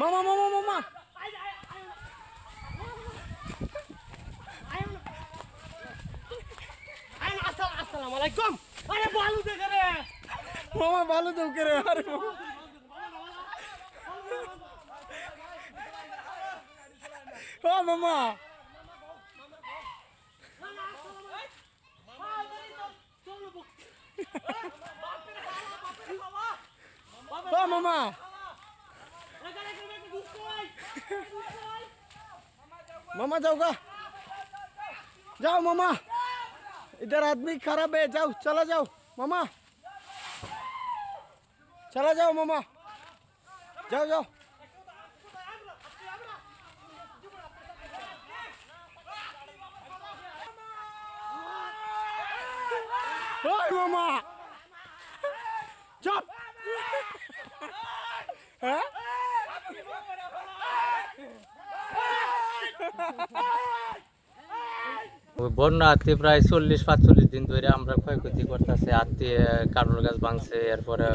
মামা মামা মামা আসসালামু আলাইকুম আরে বালু দে রে মামা বালু দেও কে রে আরে ও মামা ও মামা मामा जाऊगा जाओ मामा इधर आदमी खराब है जाओ चला जाओ मामा चला जाओ मामा जाओ जाओ Hey, huh? বন্যা আত্মীয় প্রায় চল্লিশ পাঁচচল্লিশ দিন ধরে আমরা ক্ষয়ক্ষতি করতেছে আত্মীয় কারোর গাছ ভাঙছে এরপরে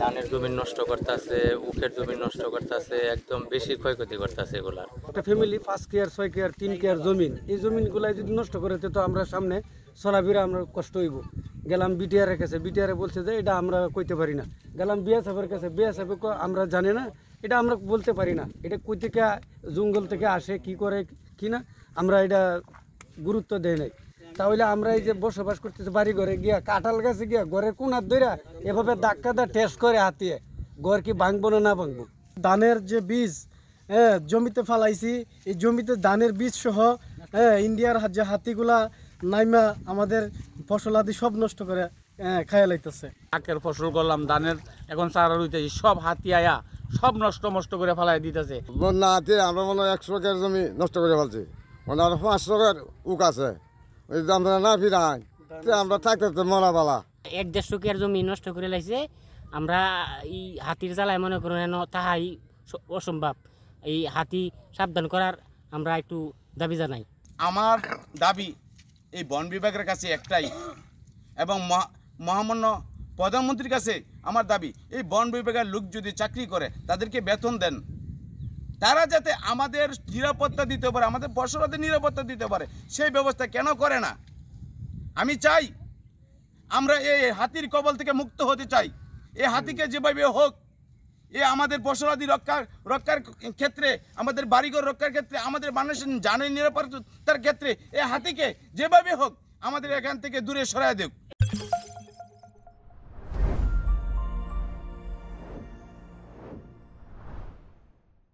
ধানের জমি নষ্ট করতেছে উখের জমি নষ্ট করতেছে একদম বেশি ক্ষয়ক্ষতি করতেছে এগুলার একটা ফ্যামিলি পাঁচ কেয়ার ছয় কেয়ার তিন কেয়ার জমিন এই জমিনগুলাই যদি নষ্ট করে তো আমরা সামনে চলাফেরা আমরা কষ্ট হইব গেলাম বিটিআরের কাছে বিটিআরে বলছে যে এটা আমরা কইতে পারি না গেলাম বিএসএফের কাছে বিএসএফ আমরা জানি না এটা আমরা বলতে পারি না এটা কই থেকে জঙ্গল থেকে আসে কি করে কি না আমরা এটা গুরুত্ব দেয় নাই তাহলে আমরা এই যে বসবাস করতেছি বাড়ি ঘরে গিয়া কাঁঠাল গাছে গিয়া ঘরের কোনার ধরে এভাবে দা টেস্ট করে হাতিয়ে ঘর কি ভাঙবো না না ভাঙবো ধানের যে বীজ হ্যাঁ জমিতে ফালাইছি এই জমিতে ধানের বীজ সহ হ্যাঁ ইন্ডিয়ার যে হাতিগুলা নাইমা আমাদের ফসল আদি সব নষ্ট করে খায়া লাইতেছে আখের ফসল করলাম ধানের এখন চারা রুইতেছি সব হাতি আয়া সব নষ্ট মষ্ট করে ফেলাই দিতেছে বন্যা হাতি আমরা মনে হয় একশো কের জমি নষ্ট করে ফেলছি মনে হয় পাঁচশো কের উক আছে ওই আমরা না ফিরাই আমরা থাকতে মরা বলা এক দেড়শো কের জমি নষ্ট করে লাইছে আমরা এই হাতির জ্বালায় মনে যেন তাহাই অসম্ভব এই হাতি সাবধান করার আমরা একটু দাবি জানাই আমার দাবি এই বন বিভাগের কাছে একটাই এবং মহামান্য প্রধানমন্ত্রীর কাছে আমার দাবি এই বন বিভাগের লোক যদি চাকরি করে তাদেরকে বেতন দেন তারা যাতে আমাদের নিরাপত্তা দিতে পারে আমাদের পশুরাদের নিরাপত্তা দিতে পারে সেই ব্যবস্থা কেন করে না আমি চাই আমরা এই হাতির কবল থেকে মুক্ত হতে চাই এই হাতিকে যেভাবে হোক এ আমাদের বসরাদি রক্ষার রক্ষার ক্ষেত্রে আমাদের বাড়িঘর রক্ষার ক্ষেত্রে আমাদের মানুষের জানের নিরাপত্তার ক্ষেত্রে এ হাতিকে যেভাবে হোক আমাদের এখান থেকে দূরে সরাই দেব